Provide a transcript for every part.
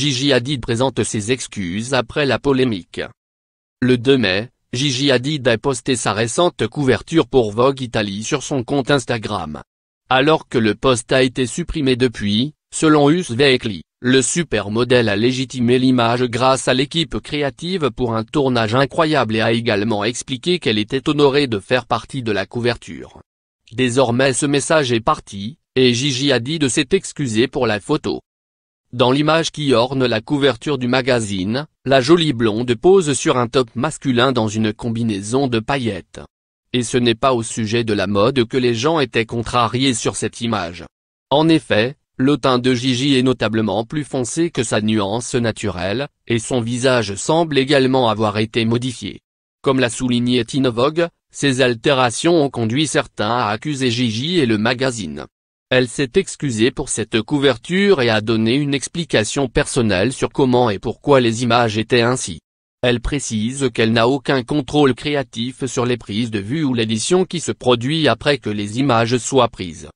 Gigi Hadid présente ses excuses après la polémique. Le 2 mai, Gigi Hadid a posté sa récente couverture pour Vogue Italie sur son compte Instagram. Alors que le post a été supprimé depuis, selon Us Weekly, le supermodèle a légitimé l'image grâce à l'équipe créative pour un tournage incroyable et a également expliqué qu'elle était honorée de faire partie de la couverture. Désormais ce message est parti, et Gigi Hadid s'est excusé pour la photo. Dans l'image qui orne la couverture du magazine, la jolie blonde pose sur un top masculin dans une combinaison de paillettes. Et ce n'est pas au sujet de la mode que les gens étaient contrariés sur cette image. En effet, le teint de Gigi est notablement plus foncé que sa nuance naturelle, et son visage semble également avoir été modifié. Comme l'a souligné Tinovogue, ces altérations ont conduit certains à accuser Gigi et le magazine. Elle s'est excusée pour cette couverture et a donné une explication personnelle sur comment et pourquoi les images étaient ainsi. Elle précise qu'elle n'a aucun contrôle créatif sur les prises de vue ou l'édition qui se produit après que les images soient prises.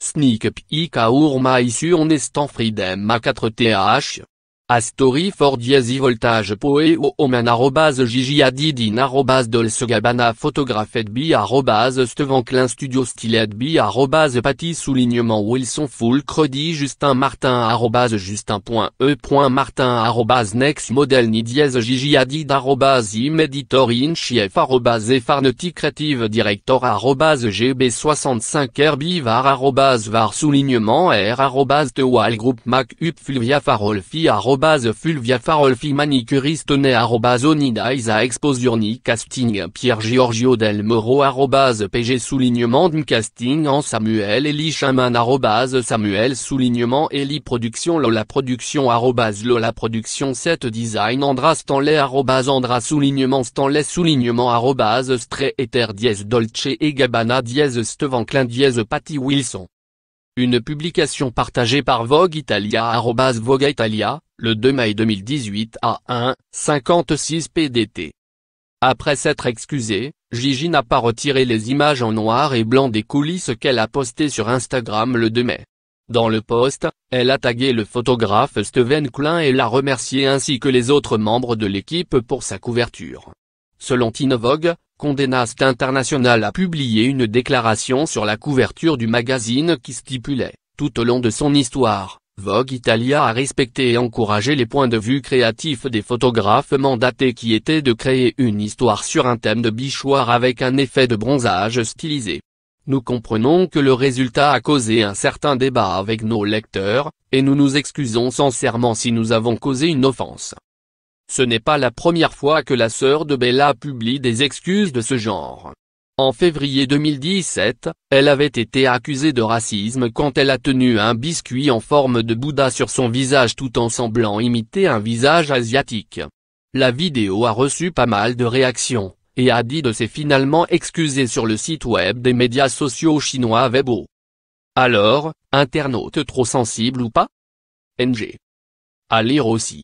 Sneak peek a urma issu en estant freedom a 4th a story for Voltage Poe Oman arrobase Gigi Adidin Dolce gabana Photographed bi arrobase Klein Studio Styledby, bi arrobase Patty Soulignement Wilson Full Credi Justin Martin arrobase point Martin arrobase Next Model Ni dièse Gigi arrobase Chief arrobase Creative Director GB65 Herbie Var Var Soulignement R arrobase Tewal Group Mac Up Fulvia Farolfi Fulvia Farolfi manicuriste née Onida Isa casting Pierre Giorgio Del Moro PG soulignement casting en Samuel Eli Chaman Samuel soulignement Eli production Lola production Lola production 7 design Andra Stanley Andra soulignement Stanley soulignement Stré Ether Dolce et Gabana dièse Stevan Klein dièse Patty Wilson une publication partagée par Vogue Italia Vogue Italia, le 2 mai 2018 à 1,56 PDT. Après s'être excusée, Gigi n'a pas retiré les images en noir et blanc des coulisses qu'elle a postées sur Instagram le 2 mai. Dans le post, elle a tagué le photographe Steven Klein et l'a remercié ainsi que les autres membres de l'équipe pour sa couverture. Selon Tinovogue, Vogue, Condé Nast International a publié une déclaration sur la couverture du magazine qui stipulait, tout au long de son histoire, Vogue Italia a respecté et encouragé les points de vue créatifs des photographes mandatés qui étaient de créer une histoire sur un thème de bichoir avec un effet de bronzage stylisé. Nous comprenons que le résultat a causé un certain débat avec nos lecteurs, et nous nous excusons sincèrement si nous avons causé une offense. Ce n'est pas la première fois que la sœur de Bella publie des excuses de ce genre. En février 2017, elle avait été accusée de racisme quand elle a tenu un biscuit en forme de Bouddha sur son visage tout en semblant imiter un visage asiatique. La vidéo a reçu pas mal de réactions, et a dit de s'est finalement excusée sur le site web des médias sociaux chinois Weibo. Alors, internaute trop sensible ou pas NG. À lire aussi.